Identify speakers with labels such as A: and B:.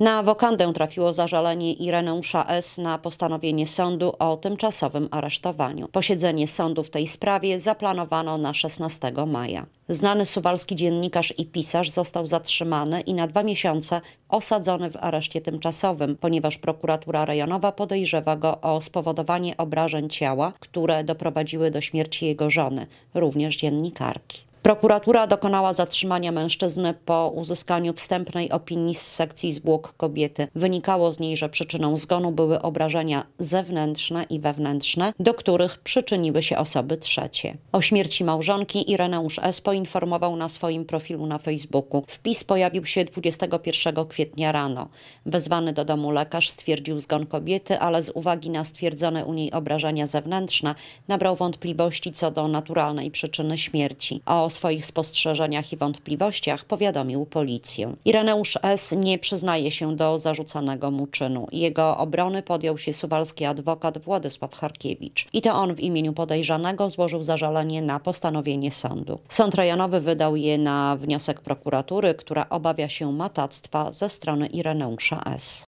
A: Na wokandę trafiło zażalenie Ireneusza S. na postanowienie sądu o tymczasowym aresztowaniu. Posiedzenie sądu w tej sprawie zaplanowano na 16 maja. Znany suwalski dziennikarz i pisarz został zatrzymany i na dwa miesiące osadzony w areszcie tymczasowym, ponieważ prokuratura rejonowa podejrzewa go o spowodowanie obrażeń ciała, które doprowadziły do śmierci jego żony, również dziennikarki. Prokuratura dokonała zatrzymania mężczyzny po uzyskaniu wstępnej opinii z sekcji zwłok kobiety. Wynikało z niej, że przyczyną zgonu były obrażenia zewnętrzne i wewnętrzne, do których przyczyniły się osoby trzecie. O śmierci małżonki Ireneusz S. poinformował na swoim profilu na Facebooku. Wpis pojawił się 21 kwietnia rano. Wezwany do domu lekarz stwierdził zgon kobiety, ale z uwagi na stwierdzone u niej obrażenia zewnętrzne nabrał wątpliwości co do naturalnej przyczyny śmierci. A swoich spostrzeżeniach i wątpliwościach powiadomił policję. Ireneusz S. nie przyznaje się do zarzucanego mu czynu. Jego obrony podjął się suwalski adwokat Władysław Harkiewicz. I to on w imieniu podejrzanego złożył zażalenie na postanowienie sądu. Sąd rejonowy wydał je na wniosek prokuratury, która obawia się matactwa ze strony Ireneusza S.